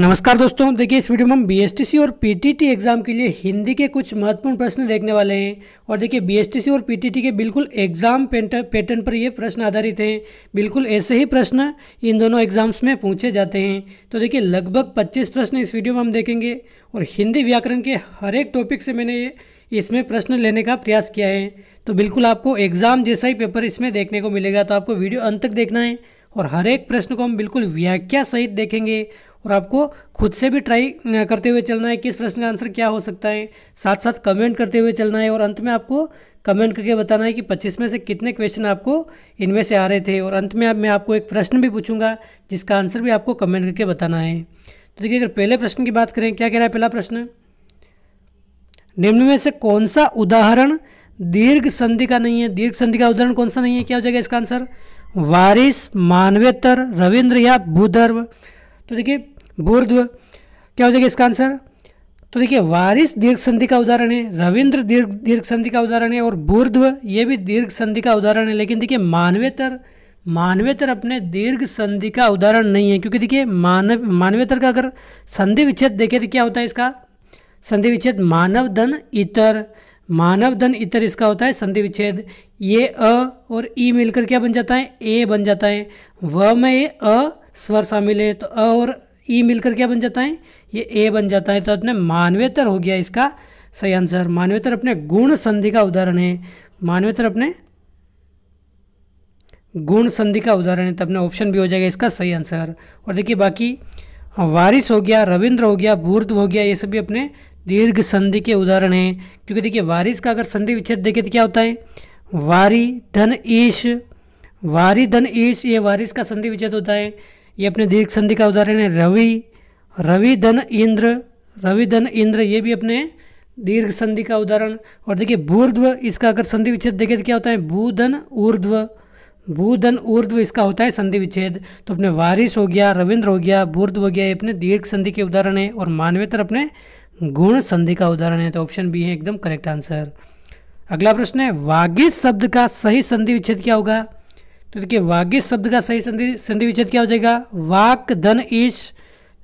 नमस्कार दोस्तों देखिए इस वीडियो में हम बीएसटीसी और पीटीटी एग्जाम के लिए हिंदी के कुछ महत्वपूर्ण प्रश्न देखने वाले हैं और देखिए बीएसटीसी और पीटीटी के बिल्कुल एग्जाम पैटर्न पर ये प्रश्न आधारित हैं बिल्कुल ऐसे ही प्रश्न इन दोनों एग्जाम्स में पूछे जाते हैं तो देखिए लगभग 25 प्रश्न इस वीडियो में हम देखेंगे और हिंदी व्याकरण के हर एक टॉपिक से मैंने ये इसमें प्रश्न लेने का प्रयास किया है तो बिल्कुल आपको एग्जाम जैसा ही पेपर इसमें देखने को मिलेगा तो आपको वीडियो अंत तक देखना है और हर एक प्रश्न को हम बिल्कुल व्याख्या सहित देखेंगे और आपको खुद से भी ट्राई करते हुए चलना है किस प्रश्न का आंसर क्या हो सकता है साथ साथ कमेंट करते हुए चलना है और अंत में आपको कमेंट करके बताना है कि 25 में से कितने क्वेश्चन आपको इनमें से आ रहे थे और अंत में आप मैं आपको एक प्रश्न भी पूछूंगा जिसका आंसर भी आपको कमेंट करके बताना है तो देखिए अगर पहले प्रश्न की बात करें क्या कह रहा है पहला प्रश्न निम्न में से कौन सा उदाहरण दीर्घ संधि का नहीं है दीर्घ संधि का उदाहरण कौन सा नहीं है क्या हो जाएगा इसका आंसर वारिस मानवेतर रविन्द्र या भूधर्व तो देखिए बुर्ध क्या हो जाएगा इसका आंसर तो देखिए वारिस दीर्घ संधि का उदाहरण है रविंद्र दीर्घ दीर्घ संधि का उदाहरण है और बुर्ध्व ये भी दीर्घ संधि का उदाहरण है लेकिन देखिए मानवेतर मानवेतर अपने दीर्घ संधि का उदाहरण नहीं है क्योंकि देखिए मानव मानवेतर का अगर संधि विच्छेद देखे तो क्या होता है इसका संधि विच्छेद मानव धन इतर मानव धन इतर इसका होता है संधि विच्छेद ये अ और ई मिलकर क्या बन जाता है ए बन जाता है व में ये अ स्वर शामिल है तो अ और ई मिलकर क्या बन जाता है ये ए बन जाता है तो अपने मानवेतर हो गया इसका सही आंसर मानवेतर अपने गुण संधि का उदाहरण है मानवेतर अपने गुण संधि का उदाहरण है तो अपने ऑप्शन भी हो जाएगा इसका सही आंसर और देखिए बाकी हाँ, वारिस हो गया रविंद्र हो गया भूर्द हो गया ये सभी अपने दीर्घ संधि के उदाहरण हैं क्योंकि देखिए वारिस का अगर संधि विच्छेद देखे तो क्या होता है वारी धन ईश वारी धन ईश ये वारिस का संधि विच्छेद होता है ये अपने दीर्घ संधि का उदाहरण है रवि रवि धन इंद्र रवि धन इंद्र ये भी अपने दीर्घ संधि का उदाहरण और देखिए भूर्ध्व इसका अगर संधि विच्छेद देखें तो क्या होता है भूधन ऊर्ध्व भूधन ऊर्ध्व इसका होता है संधि विच्छेद तो अपने वारिस हो गया रविंद्र हो गया भूर्ध्व हो गया ये अपने दीर्घ संधि के उदाहरण है और मानवेतर अपने गुण संधि का उदाहरण है तो ऑप्शन बी है एकदम करेक्ट आंसर अगला प्रश्न है वागिस शब्द का सही संधि विच्छेद क्या होगा तो देखिए वागिस शब्द का सही संधि संधि विच्छेद क्या हो जाएगा वाक धन ईश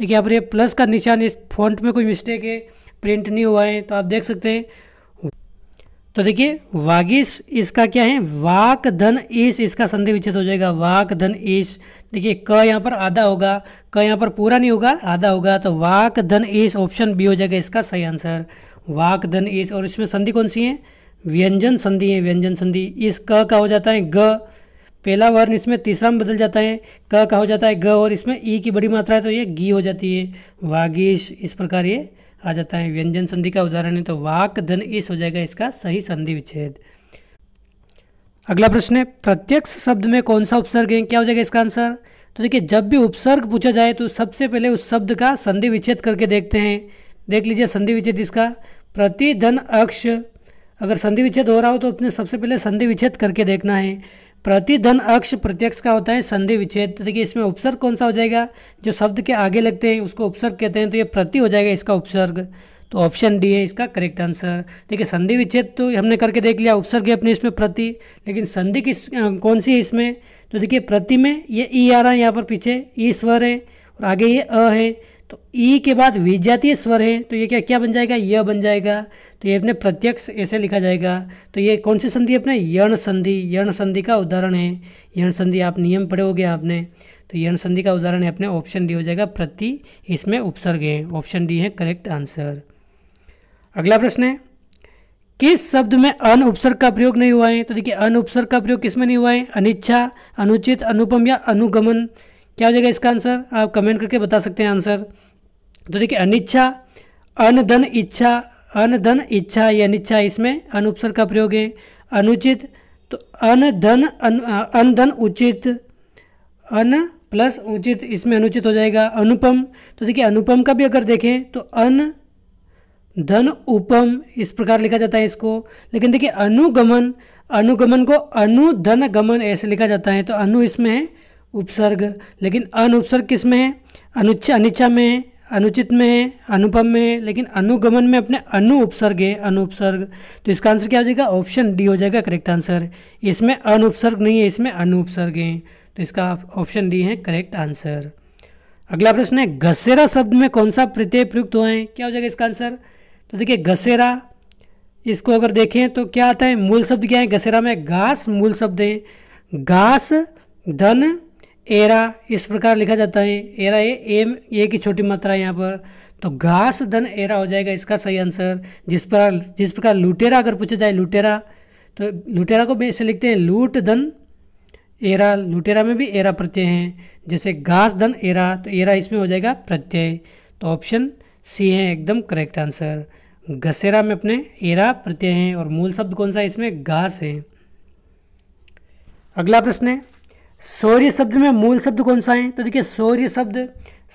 देखिए यहाँ पर ये प्लस का निशान इस फॉन्ट में कोई मिस्टेक है प्रिंट नहीं हुआ है तो आप देख सकते हैं तो देखिए वागिस इसका क्या है वाक धन ईश इसका संधि विच्छेद हो जाएगा वाक धन ईश देखिए क यहाँ पर आधा होगा क यहाँ पर पूरा नहीं होगा आधा होगा तो वाक धन ईश ऑप्शन बी हो जाएगा इसका सही आंसर वाक धन ईश और इसमें संधि कौन सी है व्यंजन संधि है व्यंजन संधि इस क का हो जाता है ग पहला वर्ण इसमें तीसरा में बदल जाता है क का हो जाता है ग और इसमें ई की बड़ी मात्रा है तो ये गी हो जाती है वागीश इस प्रकार ये आ जाता है व्यंजन संधि का उदाहरण है तो वाक धन इस हो जाएगा इसका सही संधि विच्छेद अगला प्रश्न है प्रत्यक्ष शब्द में कौन सा उपसर्ग है क्या हो जाएगा इसका आंसर तो देखिए जब भी उपसर्ग पूछा जाए तो सबसे पहले उस शब्द का संधि विच्छेद करके देखते हैं देख लीजिए संधि विच्छेद इसका प्रतिधन अक्ष अगर संधि विच्छेद हो रहा हो तो अपने सबसे पहले संधि विच्छेद करके देखना है प्रतिधन अक्ष प्रत्यक्ष का होता है संधि विच्छेद तो देखिए इसमें उपसर्ग कौन सा हो जाएगा जो शब्द के आगे लगते हैं उसको उपसर्ग कहते हैं तो ये प्रति हो जाएगा इसका उपसर्ग तो ऑप्शन डी है इसका करेक्ट आंसर देखिए संधि विच्छेद तो हमने करके देख लिया उपसर्ग है अपने इसमें प्रति लेकिन संधि किस कौन सी है इसमें तो देखिए प्रति में ये ई आ रहा है यहाँ पर पीछे ई स्वर है और आगे ये अ है तो ई e के बाद विजातीय स्वर है तो ये क्या क्या बन जाएगा य बन जाएगा तो ये अपने प्रत्यक्ष ऐसे लिखा जाएगा तो ये कौन सी संधि अपने यण संधि यण संधि का उदाहरण है यण संधि आप नियम पढ़े हो गया आपने तो यण संधि का उदाहरण है अपने ऑप्शन डी हो जाएगा प्रति इसमें उपसर्ग है ऑप्शन डी है करेक्ट आंसर अगला प्रश्न है किस शब्द में अन उपसर्ग का प्रयोग नहीं हुआ है तो देखिए अन उपसर्ग का प्रयोग किसमें नहीं हुआ है अनिच्छा अनुचित अनुपम या अनुगमन क्या हो जाएगा इसका आंसर आप कमेंट करके बता सकते हैं आंसर तो देखिए अनिच्छा अनधन इच्छा अनधन इच्छा या अनिच्छा इसमें अनुपसर का प्रयोग है अनुचित तो अनधन अन अनधन उचित अन प्लस उचित इसमें अनुचित हो जाएगा अनुपम तो देखिए अनुपम का भी अगर देखें तो अन धन उपम इस प्रकार लिखा जाता है इसको लेकिन देखिए अनुगमन अनुगमन को अनुधन गमन ऐसे लिखा जाता है तो अनु इसमें है उपसर्ग लेकिन अनुपसर्ग किस में है अनुच्छा अनिच्छा में है अनुचित में है अनुपम में है लेकिन अनुगमन में अपने अनु उपसर्ग है अनुपसर्ग तो इसका आंसर क्या हो जाएगा ऑप्शन डी हो जाएगा करेक्ट आंसर इसमें अनुपसर्ग नहीं है इसमें अनुपसर्ग है तो इसका ऑप्शन डी है करेक्ट आंसर अगला प्रश्न है घसेरा शब्द में कौन सा प्रत्यय प्रयुक्त हुआ है क्या हो जाएगा इसका आंसर तो देखिए घसेरा इसको अगर देखें तो क्या आता है मूल शब्द क्या है घसेरा में घास मूल शब्द है घास धन एरा इस प्रकार लिखा जाता है एरा ए एम ए की छोटी मात्रा है यहाँ पर तो घास धन एरा हो जाएगा इसका सही आंसर जिस प्रकार जिस प्रकार लुटेरा अगर पूछा जाए लुटेरा तो लुटेरा को भी ऐसे लिखते हैं लूट धन एरा लुटेरा में भी एरा प्रत्यय हैं जैसे घास धन एरा तो एरा इसमें हो जाएगा प्रत्यय तो ऑप्शन सी है एकदम करेक्ट आंसर घसेरा में अपने एरा प्रत्यय हैं और मूल शब्द कौन सा है इसमें घास है अगला प्रश्न है सौर्य शब्द में मूल शब्द कौन सा है तो देखिए सौर्य शब्द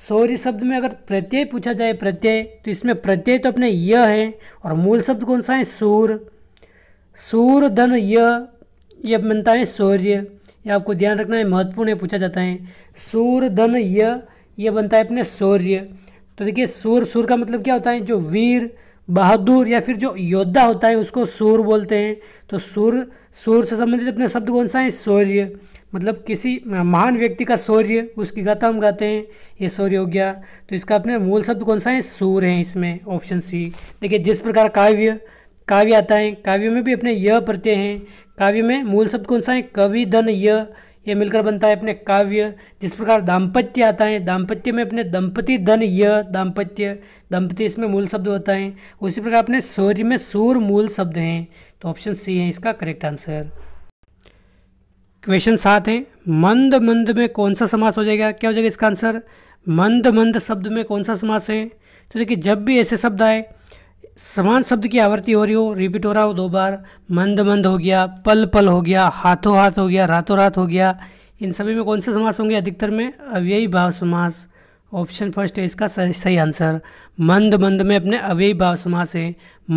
सौर्य शब्द में अगर प्रत्यय पूछा जाए प्रत्यय तो इसमें प्रत्यय तो अपने य है और मूल शब्द कौन सा है सूर सूर धन य बनता है सौर्य ये आपको ध्यान रखना है महत्वपूर्ण है पूछा जाता है सूर धन ये बनता है अपने सौर्य तो देखिए सूर सूर का मतलब क्या होता है जो वीर बहादुर या फिर जो योद्धा होता है उसको सूर बोलते हैं तो सूर सूर से संबंधित अपने शब्द कौन सा है सौर्य मतलब किसी महान व्यक्ति का शौर्य उसकी गाथा हम गाते हैं ये शौर्य हो गया तो इसका अपने मूल शब्द कौन सा है सूर है इसमें ऑप्शन सी देखिए जिस प्रकार काव्य काव्य आता है काव्य में भी अपने य प्रत्यय हैं काव्य में मूल शब्द कौन सा है कवि धन य ये मिलकर बनता है अपने काव्य जिस प्रकार दाम्पत्य आता है दाम्पत्य में अपने दंपति धन य दाम्पत्य दंपति इसमें मूल शब्द होता है उसी प्रकार अपने सूर्य में सूर मूल शब्द हैं तो ऑप्शन सी है इसका करेक्ट आंसर क्वेश्चन सात है मंद मंद में कौन सा समास हो जाएगा क्या हो जाएगा इसका आंसर मंद मंद शब्द में कौन सा समास है तो देखिए जब भी ऐसे शब्द आए समान शब्द की आवृत्ति हो रही हो रिपीट हो रहा हो दो बार मंद मंद हो गया पल पल हो गया हाथों हाथ हो गया रातों रात हो गया इन सभी में कौन से समास होंगे अधिकतर में अव्ययी भाव समास ऑप्शन फर्स्ट है इसका सही सही आंसर मंद मंद में अपने अव्ययी भाव समास है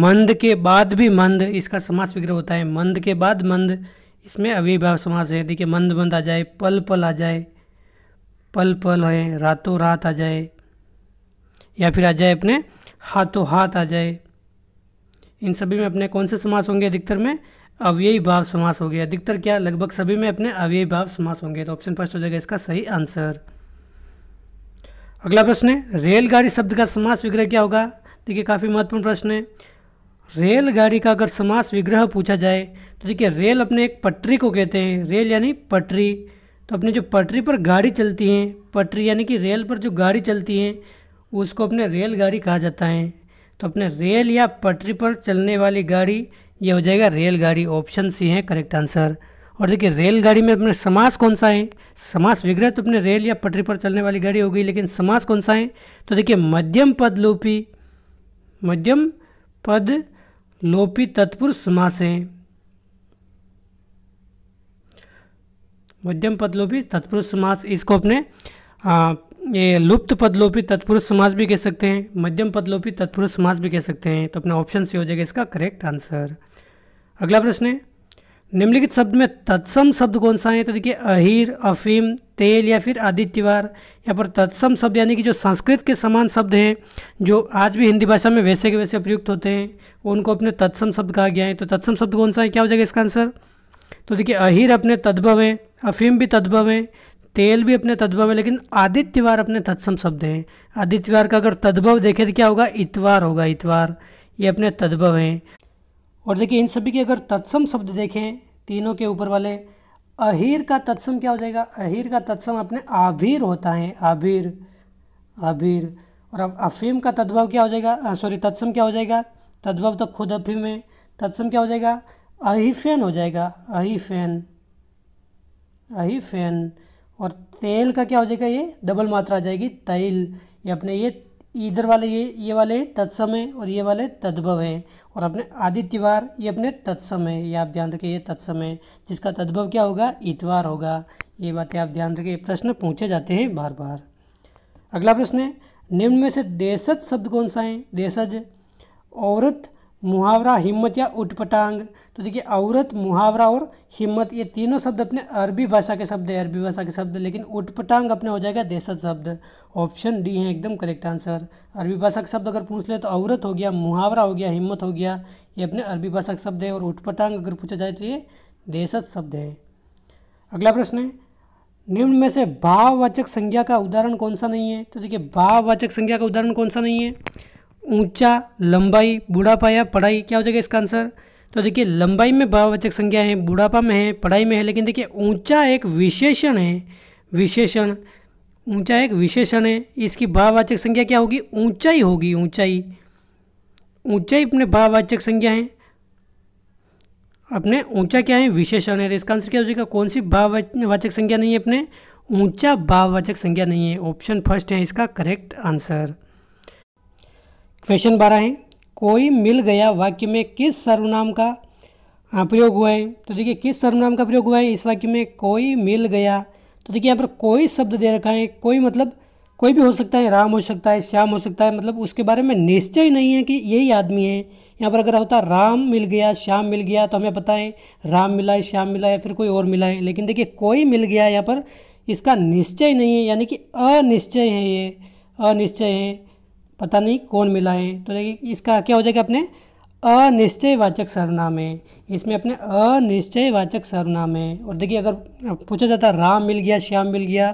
मंद के बाद भी मंद इसका समास विग्रह होता है मंद के बाद मंद इसमें अविभाव समास है देखिए मंद मंद आ जाए पल पल आ जाए पल पल है रातों रात आ जाए या फिर आ जाए अपने हाथों हाथ आ जाए इन सभी में अपने कौन से समास होंगे अधिकतर में अव्ययी भाव समास हो गया अधिकतर क्या लगभग सभी में अपने अव्ययी भाव समास होंगे तो ऑप्शन फर्स्ट हो जाएगा इसका सही आंसर अगला प्रश्न है रेलगाड़ी शब्द का समास विग्रह क्या होगा देखिए काफ़ी महत्वपूर्ण प्रश्न है रेलगाड़ी का अगर समास विग्रह पूछा जाए तो देखिए रेल अपने एक पटरी को कहते हैं रेल यानी पटरी तो अपने जो पटरी पर गाड़ी चलती हैं पटरी यानी कि रेल पर जो गाड़ी चलती हैं उसको अपने रेलगाड़ी कहा जाता है तो अपने रेल या पटरी पर चलने वाली गाड़ी ये हो जाएगा रेलगाड़ी ऑप्शन सी है करेक्ट आंसर और देखिए रेलगाड़ी में अपने समास कौन सा है समास विग्रह तो अपने रेल या पटरी पर चलने वाली गाड़ी हो गई लेकिन समास कौन सा है तो देखिए मध्यम पद लोपी मध्यम पद लोपी तत्पुरुष है मध्यम पदलोपी तत्पुरुष समास इसको अपने आ, ये लुप्त पदलोपी तत्पुरुष समास भी कह सकते हैं मध्यम पदलोपी तत्पुरुष समास भी कह सकते हैं तो अपना ऑप्शन सी हो जाएगा इसका करेक्ट आंसर अगला प्रश्न है निम्नलिखित शब्द में तत्सम शब्द कौन सा है तो देखिए अहिर अफीम तेल या फिर आदित्यवार यहाँ पर तत्सम शब्द यानी कि जो संस्कृत के समान शब्द हैं जो आज भी हिंदी भाषा में वैसे के वैसे प्रयुक्त होते हैं उनको अपने तत्सम शब्द कहा गया है तो तत्सम शब्द कौन सा है क्या हो जाएगा इसका आंसर तो देखिए अहिर अपने तद्भव है अफीम भी तद्भव है तेल भी अपने तद्भव है लेकिन आदित्यवार अपने तत्सम शब्द हैं आदित्यवार का अगर तद्भव देखें तो क्या होगा इतवार होगा इतवार ये अपने तद्भव हैं और देखिए इन सभी के अगर तत्सम शब्द देखें तीनों के ऊपर वाले अहिर का तत्सम क्या हो जाएगा अहिर का तत्सम अपने आभिर होता है आभिर आभिर और अब अफीम का तद्भव क्या हो जाएगा सॉरी तत्सम क्या हो जाएगा तद्भव तो खुद अफीम है तत्सम क्या हो जाएगा अहिफेन हो जाएगा अहिफेन अहिफेन और तेल का क्या हो जाएगा ये डबल मात्रा आ जाएगी तेल ये अपने ये इधर वाले ये ये वाले तत्सम है और ये वाले तद्भव है और अपने आदित्यवार ये अपने तत्सम है ये आप ध्यान रखिए ये तत्सम है जिसका तद्भव क्या होगा इतवार होगा ये बातें आप ध्यान रखिए प्रश्न पूछे जाते हैं बार बार अगला प्रश्न है निम्न में से देशज शब्द कौन सा है देशज औरत मुहावरा हिम्मत या उठपटांग तो देखिए औरत मुहावरा और हिम्मत ये तीनों शब्द अपने अरबी भाषा के शब्द है अरबी भाषा के शब्द लेकिन उठपटांग अपने हो जाएगा देशज शब्द ऑप्शन डी है एकदम करेक्ट आंसर अरबी भाषा के शब्द अगर पूछ ले तो औरत हो गया मुहावरा हो गया हिम्मत हो गया ये अपने अरबी भाषा के शब्द है और उठपटांग अगर पूछा जाए तो ये देशज शब्द है अगला प्रश्न है निम्न में से भाववाचक संज्ञा का उदाहरण कौन सा नहीं है तो देखिए भाववाचक संज्ञा का उदाहरण कौन सा नहीं है ऊंचा लंबाई बुढ़ापा या पढ़ाई क्या हो जाएगा इसका आंसर तो देखिए लंबाई में भाववाचक संज्ञा है बुढ़ापा में है पढ़ाई में है लेकिन देखिए ऊंचा एक विशेषण है विशेषण ऊंचा एक विशेषण है इसकी भाववाचक संज्ञा क्या होगी ऊंचाई होगी ऊंचाई ऊंचाई अपने भाववाचक संज्ञा है अपने ऊंचा क्या है विशेषण है तो इसका आंसर क्या हो जाएगा कौन सी भाववाचक संज्ञा नहीं है अपने ऊंचा भाववाचक संज्ञा नहीं है ऑप्शन फर्स्ट है इसका करेक्ट आंसर क्वेश्चन बारह है कोई मिल गया वाक्य में किस सर्वनाम का हाँ, प्रयोग हुआ है तो देखिए किस सर्वनाम का प्रयोग हुआ है इस वाक्य में कोई मिल गया तो देखिए यहाँ पर कोई शब्द दे रखा है कोई मतलब कोई भी हो सकता है राम हो सकता है श्याम हो सकता है मतलब उसके बारे में निश्चय नहीं है कि यही आदमी है यहाँ पर अगर होता राम मिल गया श्याम मिल गया तो हमें पता है राम मिला है श्याम मिला है फिर कोई और मिला है लेकिन देखिए कोई मिल गया यहाँ पर इसका निश्चय नहीं है यानी कि अनिश्चय है ये अनिश्चय है पता नहीं कौन मिला है तो देखिए इसका क्या हो जाएगा अपने अनिश्चयवाचक सर्वनाम है इसमें अपने अनिश्चयवाचक सर्वनाम है और देखिए अगर पूछा जाता राम मिल गया श्याम मिल गया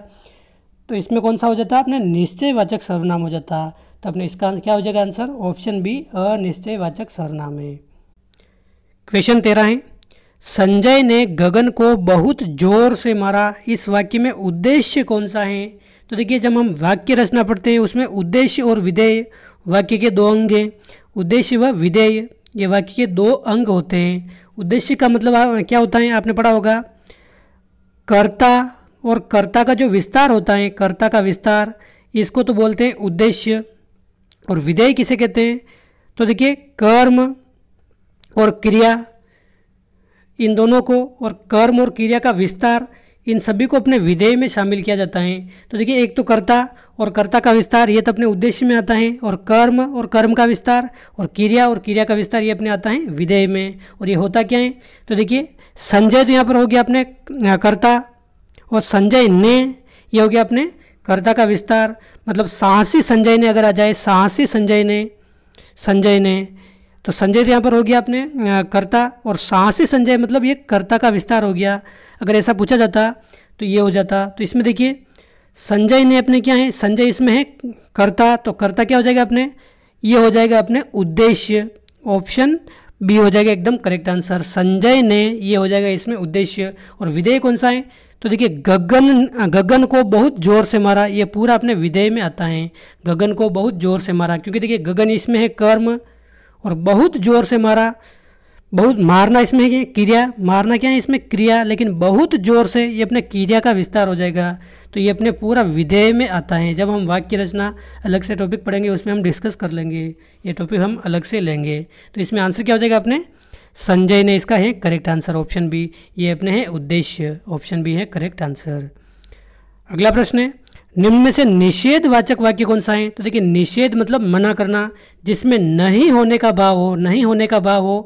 तो इसमें कौन सा हो जाता अपने निश्चयवाचक सर्वनाम हो जाता तो अपने इसका क्या हो जाएगा आंसर ऑप्शन बी अनिश्चयवाचक सर्वनाम है क्वेश्चन तेरह है संजय ने गगन को बहुत जोर से मारा इस वाक्य में उद्देश्य कौन सा है तो देखिए जब हम वाक्य रचना पढ़ते हैं उसमें उद्देश्य और विधेय वाक्य के दो अंग हैं उद्देश्य व विधेय ये वाक्य के दो अंग होते हैं उद्देश्य का मतलब क्या होता है आपने पढ़ा होगा कर्ता और कर्ता का जो विस्तार होता है कर्ता का विस्तार इसको तो बोलते हैं उद्देश्य और विधेय किसे कहते हैं तो देखिए कर्म और क्रिया इन दोनों को और कर्म और क्रिया का विस्तार इन सभी को अपने विधेय में शामिल किया जाता है तो देखिए एक तो कर्ता और कर्ता का विस्तार ये तो अपने उद्देश्य में आता है और कर्म और कर्म का विस्तार और क्रिया और क्रिया का विस्तार ये अपने आता है विधेय में और ये होता क्या है तो देखिए संजय तो यहाँ पर हो गया अपने कर्ता और संजय ने यह हो गया अपने कर्ता का विस्तार मतलब साहसी संजय ने अगर आ जाए साहसी संजय ने संजय ने तो संजय तो यहाँ पर हो गया अपने कर्ता और साहसी संजय मतलब ये कर्ता का विस्तार हो गया अगर ऐसा पूछा जाता तो ये हो जाता तो इसमें देखिए संजय ने अपने क्या है संजय इसमें है कर्ता तो कर्ता क्या हो जाएगा अपने ये हो जाएगा अपने उद्देश्य ऑप्शन बी हो जाएगा एकदम करेक्ट आंसर संजय ने ये हो जाएगा इसमें उद्देश्य और विधेय कौन सा है तो देखिए गगन गगन को बहुत जोर से मारा ये पूरा अपने विधेय में आता है गगन को बहुत जोर से मारा क्योंकि देखिए गगन इसमें है कर्म और बहुत जोर से मारा बहुत मारना इसमें क्या क्रिया मारना क्या है इसमें क्रिया लेकिन बहुत जोर से ये अपने क्रिया का विस्तार हो जाएगा तो ये अपने पूरा विधेय में आता है जब हम वाक्य रचना अलग से टॉपिक पढ़ेंगे उसमें हम डिस्कस कर लेंगे ये टॉपिक हम अलग से लेंगे तो इसमें आंसर क्या हो जाएगा अपने संजय ने इसका है करेक्ट आंसर ऑप्शन बी ये अपने हैं उद्देश्य ऑप्शन बी है करेक्ट आंसर अगला प्रश्न है निम्न में से निषेध वाचक वाक्य कौन सा है तो देखिए निषेध मतलब मना करना जिसमें नहीं होने का भाव हो नहीं होने का भाव हो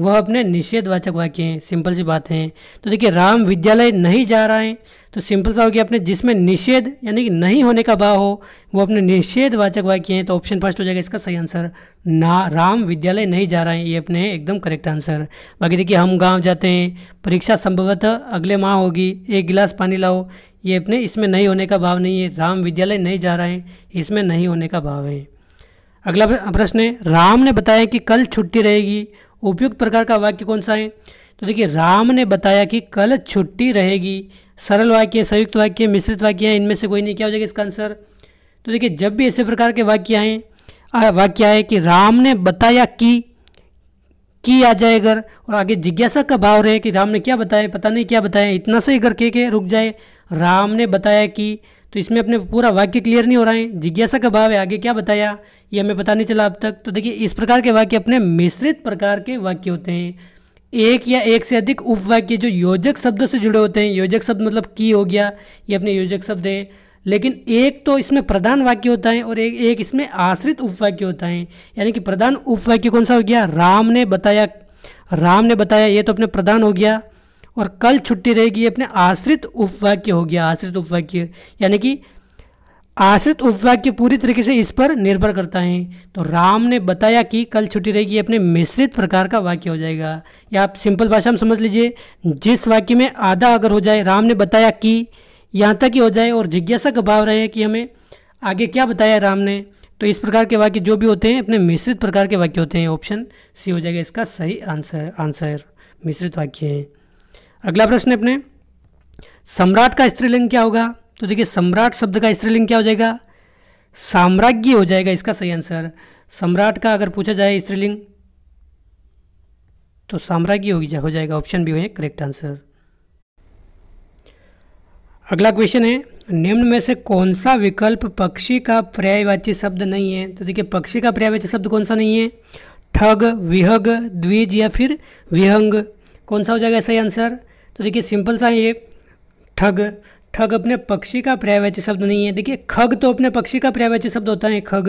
वह अपने निषेधवाचक वाक्य हैं सिंपल सी बात है तो देखिए राम विद्यालय नहीं जा रहा है तो सिंपल सा हो गया अपने जिसमें निषेध यानी कि नहीं होने का भाव हो वो अपने निषेधवाचक वाक्य हैं तो ऑप्शन फर्स्ट हो जाएगा इसका सही आंसर ना राम विद्यालय नहीं जा रहे हैं ये अपने एकदम करेक्ट आंसर बाकी देखिए हम गाँव जाते हैं परीक्षा संभवतः अगले माह होगी एक गिलास पानी लाओ ये अपने इसमें नहीं होने का भाव नहीं है राम विद्यालय नहीं जा रहे हैं इसमें नहीं होने का भाव है अगला प्रश्न है राम ने बताया कि कल छुट्टी रहेगी उपयुक्त प्रकार का वाक्य कौन सा है तो देखिए राम ने बताया कि कल छुट्टी रहेगी सरल वाक्य संयुक्त वाक्य मिश्रित वाक्य हैं इनमें से कोई नहीं क्या हो जाएगा इसका आंसर तो देखिए जब भी ऐसे प्रकार के वाक्य आए वाक्य आए कि राम ने बताया कि की आ जाए अगर और आगे जिज्ञासा का भाव रहे कि राम ने क्या बताया पता नहीं क्या बताया इतना से करके अगर के रुक जाए राम ने बताया कि तो इसमें अपने पूरा वाक्य क्लियर नहीं हो रहा है जिज्ञासा का भाव है आगे क्या बताया ये हमें पता नहीं चला अब तक तो देखिए इस प्रकार के वाक्य अपने मिश्रित प्रकार के वाक्य होते हैं एक या एक से अधिक उपवाक्य जो योजक शब्दों से जुड़े होते हैं योजक शब्द मतलब की हो गया ये अपने योजक शब्द हैं लेकिन एक तो इसमें प्रधान वाक्य होता है और एक एक इसमें आश्रित उपवाक्य होता है यानी कि प्रधान उपवाक्य कौन सा हो गया राम ने बताया राम ने बताया ये तो अपने प्रधान हो गया और कल छुट्टी रहेगी अपने आश्रित उपवाक्य हो गया आश्रित उपवाक्य यानी कि आश्रित उपवाक्य पूरी तरीके से इस पर निर्भर करता है तो राम ने बताया कि कल छुट्टी रहेगी अपने मिश्रित प्रकार का वाक्य हो जाएगा या आप सिंपल भाषा में समझ लीजिए जिस वाक्य में आधा अगर हो जाए राम ने बताया कि यहाँ तक ही हो जाए और जिज्ञासा का भाव रहे कि हमें आगे क्या बताया राम ने तो इस प्रकार के वाक्य जो भी होते हैं अपने मिश्रित प्रकार के वाक्य होते हैं ऑप्शन सी हो जाएगा इसका सही आंसर आंसर मिश्रित वाक्य है अगला प्रश्न है अपने सम्राट का स्त्रीलिंग क्या होगा तो देखिए सम्राट शब्द का स्त्रीलिंग क्या हो जाएगा साम्राज्य हो जाएगा इसका सही आंसर सम्राट का अगर पूछा जाए स्त्रीलिंग तो साम्राज्य हो, हो जाएगा ऑप्शन बी हो करेक्ट आंसर अगला क्वेश्चन है निम्न में से कौन सा विकल्प पक्षी का पर्यायवाची शब्द नहीं है तो देखिए पक्षी का पर्यायवाची शब्द कौन सा नहीं है ठग विहग द्विज या फिर विहंग कौन सा हो जाएगा सही आंसर तो देखिए सिंपल सा ये ठग ठग अपने पक्षी का पर्यायवाची शब्द नहीं है देखिए खग तो अपने पक्षी का पर्यायवाची शब्द होता है खग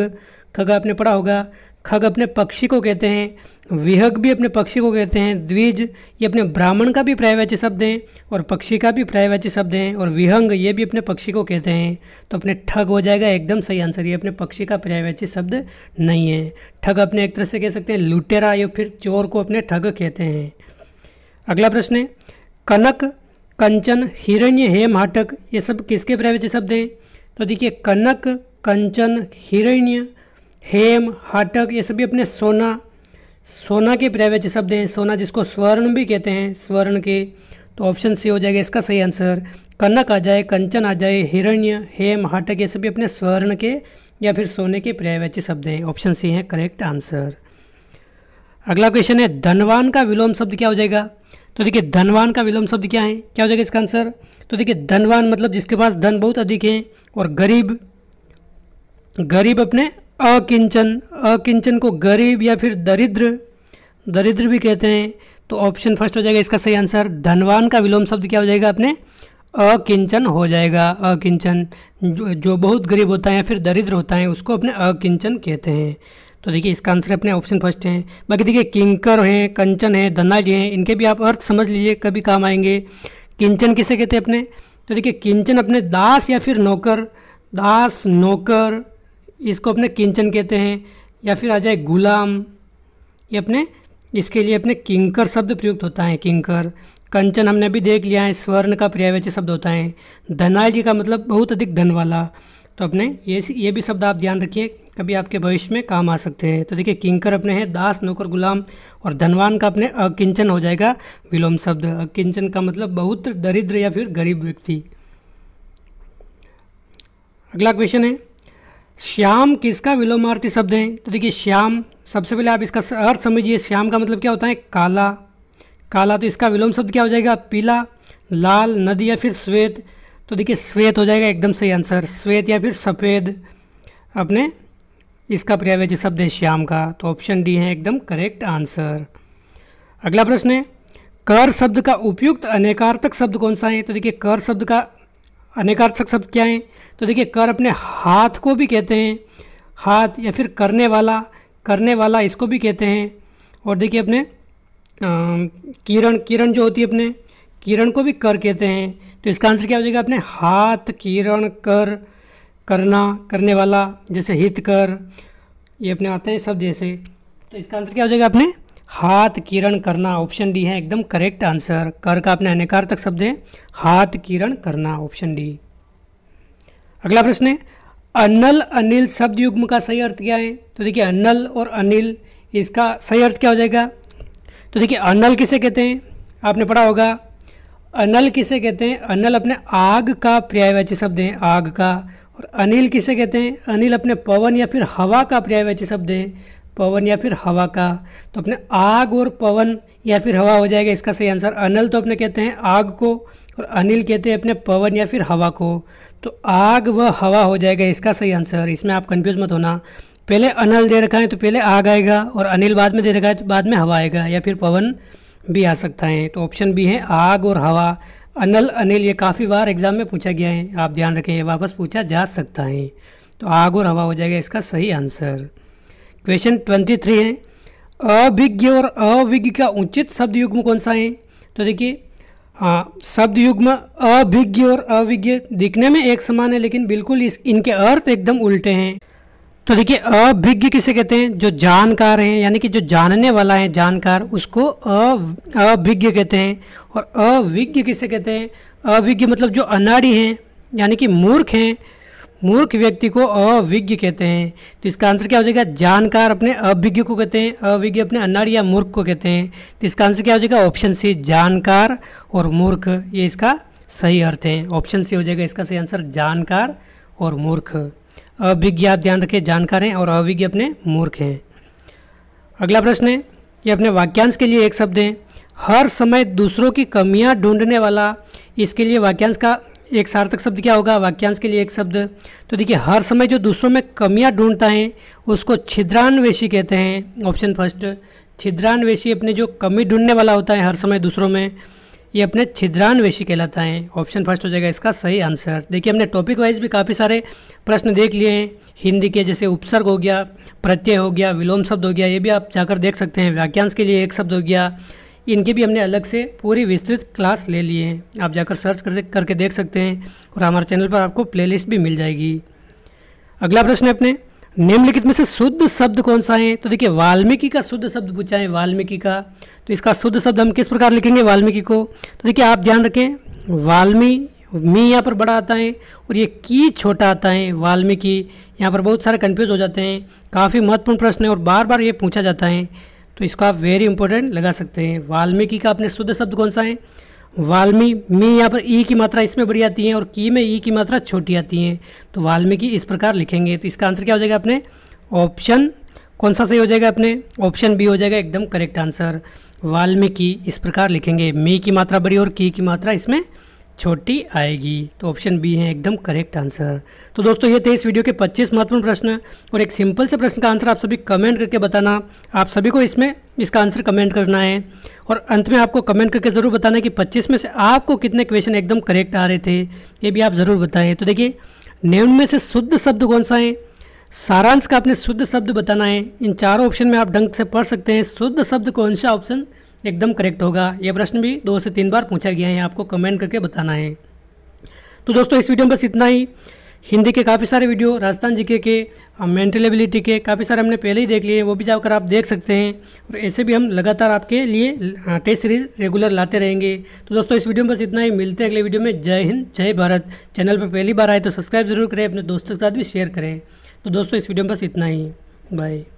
खग आपने पढ़ा होगा खग अपने पक्षी को कहते हैं विहग भी अपने पक्षी को कहते हैं द्विज ये अपने ब्राह्मण का भी पर्यायवाची शब्द हैं और पक्षी का भी पर्यायवाची शब्द हैं और विहंग ये भी अपने पक्षी को कहते हैं तो अपने ठग हो जाएगा एकदम सही आंसर ये अपने पक्षी का पर्यायवाची शब्द नहीं है ठग अपने एक तरह से कह सकते हैं लुटेरा या फिर चोर को अपने ठग कहते हैं अगला प्रश्न है कनक कंचन हिरण्य हेम हाटक ये सब किसके पर्यायवाची शब्द हैं तो देखिए कनक कंचन हिरण्य हेम हाटक ये सभी अपने सोना सोना के पर्यायवाची शब्द हैं सोना जिसको स्वर्ण भी कहते हैं स्वर्ण के तो ऑप्शन सी हो जाएगा इसका सही आंसर कनक आ जाए कंचन आ जाए हिरण्य हेम हाटक ये सभी अपने स्वर्ण के या फिर सोने के पर्यायवाची शब्द हैं ऑप्शन सी हैं करेक्ट आंसर अगला क्वेश्चन है धनवान का विलोम शब्द क्या हो जाएगा तो देखिए धनवान का विलोम शब्द क्या है क्या हो जाएगा इसका आंसर तो देखिए धनवान मतलब जिसके पास धन बहुत अधिक है और गरीब गरीब अपने अकिंचन अकिंचन को गरीब या फिर दरिद्र दरिद्र भी कहते हैं तो ऑप्शन फर्स्ट हो जाएगा इसका सही आंसर धनवान का विलोम शब्द क्या हो जाएगा अपने अकिंचन हो जाएगा अकिंचन जो, जो बहुत गरीब होता है या फिर दरिद्र होता है उसको अपने अकिंचन कहते हैं तो देखिए इसका आंसर अपने ऑप्शन फर्स्ट हैं बाकी देखिए किंकर हैं कंचन हैं धनाजी हैं इनके भी आप अर्थ समझ लीजिए कभी काम आएंगे किंचन किसे कहते हैं अपने तो देखिए किंचन अपने दास या फिर नौकर दास नौकर इसको अपने किंचन कहते हैं या फिर आ जाए गुलाम ये अपने इसके लिए अपने किंकर शब्द प्रयुक्त होता है किंकर कंचन हमने अभी देख लिया है स्वर्ण का पर्यायवाची शब्द होता है धनाल जी का मतलब बहुत अधिक धन वाला तो अपने ये ये भी शब्द आप ध्यान रखिए कभी आपके भविष्य में काम आ सकते हैं तो देखिए किंकर अपने हैं दास नौकर गुलाम और धनवान का अपने अकिंचन हो जाएगा विलोम शब्द अकिंचन का मतलब बहुत दरिद्र या फिर गरीब व्यक्ति अगला क्वेश्चन है श्याम किसका विलोमार्थी शब्द है तो देखिए श्याम सबसे पहले आप इसका अर्थ समझिए श्याम का मतलब क्या होता है काला काला तो इसका विलोम शब्द क्या हो जाएगा पीला लाल नदी या फिर श्वेत तो देखिए श्वेत हो जाएगा एकदम सही आंसर श्वेत या फिर सफ़ेद अपने इसका पर्यायवाची शब्द है श्याम का तो ऑप्शन डी है एकदम करेक्ट आंसर अगला प्रश्न है कर शब्द का उपयुक्त अनेकार्थक शब्द कौन सा है तो देखिए कर शब्द का अनेकार्थक शब्द क्या है तो देखिए कर अपने हाथ को भी कहते हैं हाथ या फिर करने वाला करने वाला इसको भी कहते हैं और देखिए अपने किरण किरण जो होती है अपने किरण को भी कर कहते हैं तो इसका आंसर क्या हो जाएगा अपने हाथ किरण कर करना करने वाला जैसे हित कर ये अपने आते हैं शब्द जैसे तो इसका आंसर क्या हो जाएगा अपने हाथ किरण करना ऑप्शन डी है एकदम करेक्ट आंसर कर का अपने अनेकार तक शब्द है हाथ किरण करना ऑप्शन डी अगला प्रश्न है अनल अनिल शब्द युग्म का सही अर्थ क्या है तो देखिए अनल और अनिल इसका सही अर्थ क्या हो जाएगा तो देखिए अनल किसे कहते हैं आपने पढ़ा होगा अनल किसे कहते हैं अनल अपने आग का पर्यायवाची शब्द है आग का और अनिल किसे कहते हैं अनिल अपने पवन या फिर हवा का पर्यायवाची शब्द है पवन या फिर हवा का तो अपने आग और पवन या फिर हवा हो जाएगा इसका सही आंसर अनल तो अपने कहते हैं आग को और अनिल कहते हैं अपने पवन या फिर हवा को तो आग व हवा हो जाएगा इसका सही आंसर इसमें आप कंफ्यूज मत होना पहले अनल दे रखा है तो पहले आग आएगा और अनिल बाद में दे रखा है तो बाद में हवा आएगा या फिर पवन भी आ सकता है तो ऑप्शन बी है आग और हवा अनल अनिल ये काफ़ी बार एग्जाम में पूछा गया है आप ध्यान रखें ये वापस पूछा जा सकता है तो आग और हवा हो जाएगा इसका सही आंसर क्वेश्चन ट्वेंटी थ्री है अभिज्ञ और अविज्ञ का उचित शब्द युग्म कौन सा है तो देखिए हाँ शब्द युग्म अभिज्ञ और अविज्ञ दिखने में एक समान है लेकिन बिल्कुल इस इनके अर्थ एकदम उल्टे हैं तो देखिए अभिज्ञ किसे कहते हैं जो जानकार हैं यानी कि जो जानने वाला है जानकार उसको अभिज्ञ कहते हैं और अविज्ञ किसे कहते हैं अविज्ञ मतलब जो अनाड़ी हैं यानी कि मूर्ख हैं मूर्ख व्यक्ति को अविज्ञ कहते हैं तो इसका आंसर क्या हो जाएगा जानकार अपने अभिज्ञ को कहते हैं अविज्ञ अपने अनाड़ी या मूर्ख को कहते हैं तो इसका आंसर क्या हो जाएगा ऑप्शन सी जानकार और मूर्ख ये इसका सही अर्थ है ऑप्शन सी हो जाएगा इसका सही आंसर जानकार और मूर्ख अभिज्ञ आप ध्यान रखें जानकार हैं और अभिज्ञ अपने मूर्ख हैं अगला प्रश्न है ये अपने वाक्यांश के लिए एक शब्द है हर समय दूसरों की कमियां ढूंढने वाला इसके लिए वाक्यांश का एक सार्थक शब्द क्या होगा वाक्यांश के लिए एक शब्द तो देखिए हर समय जो दूसरों में कमियां ढूंढता है उसको छिद्रान्वेषी कहते हैं ऑप्शन फर्स्ट छिद्रान्वेषी अपने जो कमी ढूंढने वाला होता है हर समय दूसरों में ये अपने छिद्रान्वेषी कहलाता है ऑप्शन फर्स्ट हो जाएगा इसका सही आंसर देखिए हमने टॉपिक वाइज भी काफ़ी सारे प्रश्न देख लिए हैं हिंदी के जैसे उपसर्ग हो गया प्रत्यय हो गया विलोम शब्द हो गया ये भी आप जाकर देख सकते हैं वाक्यांश के लिए एक शब्द हो गया इनके भी हमने अलग से पूरी विस्तृत क्लास ले लिए हैं आप जाकर सर्च कर करके देख सकते हैं और हमारे चैनल पर आपको प्लेलिस्ट भी मिल जाएगी अगला प्रश्न है अपने निम्नलिखित में से शुद्ध शब्द कौन सा है तो देखिए वाल्मीकि का शुद्ध शब्द पूछा है वाल्मीकि का तो इसका शुद्ध शब्द हम किस प्रकार लिखेंगे वाल्मीकि को तो देखिए आप ध्यान रखें वाल्मी मी यहाँ पर बड़ा आता है और ये की छोटा आता है वाल्मीकि यहाँ पर बहुत सारे कन्फ्यूज हो जाते हैं काफ़ी महत्वपूर्ण प्रश्न है और बार बार ये पूछा जाता है तो इसको आप वेरी इंपॉर्टेंट लगा सकते हैं वाल्मीकि का अपने शुद्ध शब्द कौन सा है वाल्मी मी यहाँ पर ई की मात्रा इसमें बड़ी आती है और की में ई की मात्रा छोटी आती है तो वाल्मीकि इस प्रकार लिखेंगे तो इसका आंसर क्या हो जाएगा अपने ऑप्शन कौन सा सही हो जाएगा अपने ऑप्शन बी हो जाएगा एकदम करेक्ट आंसर वाल्मीकि इस प्रकार लिखेंगे मी की मात्रा बड़ी और की की मात्रा इसमें छोटी आएगी तो ऑप्शन बी है एकदम करेक्ट आंसर तो दोस्तों ये थे इस वीडियो के 25 महत्वपूर्ण प्रश्न और एक सिंपल से प्रश्न का आंसर आप सभी कमेंट करके बताना आप सभी को इसमें इसका आंसर कमेंट करना है और अंत में आपको कमेंट करके ज़रूर बताना है कि 25 में से आपको कितने क्वेश्चन एकदम करेक्ट आ रहे थे ये भी आप ज़रूर बताएं तो देखिए नेम में से शुद्ध शब्द कौन सा है सारांश का आपने शुद्ध शब्द बताना है इन चारों ऑप्शन में आप ढंग से पढ़ सकते हैं शुद्ध शब्द कौन सा ऑप्शन एकदम करेक्ट होगा यह प्रश्न भी दो से तीन बार पूछा गया है आपको कमेंट करके बताना है तो दोस्तों इस वीडियो में बस इतना ही हिंदी के काफ़ी सारे वीडियो राजस्थान जीके के मेंटल एबिलिटी के काफ़ी सारे हमने पहले ही देख लिए वो भी जाकर आप देख सकते हैं और ऐसे भी हम लगातार आपके लिए टेस्ट सीरीज रेगुलर लाते रहेंगे तो दोस्तों इस वीडियो में बस इतना ही मिलते हैं अगले वीडियो में जय हिंद जय भारत चैनल पर पहली बार आए तो सब्सक्राइब जरूर करें अपने दोस्तों के साथ भी शेयर करें तो दोस्तों इस वीडियो में बस इतना ही बाय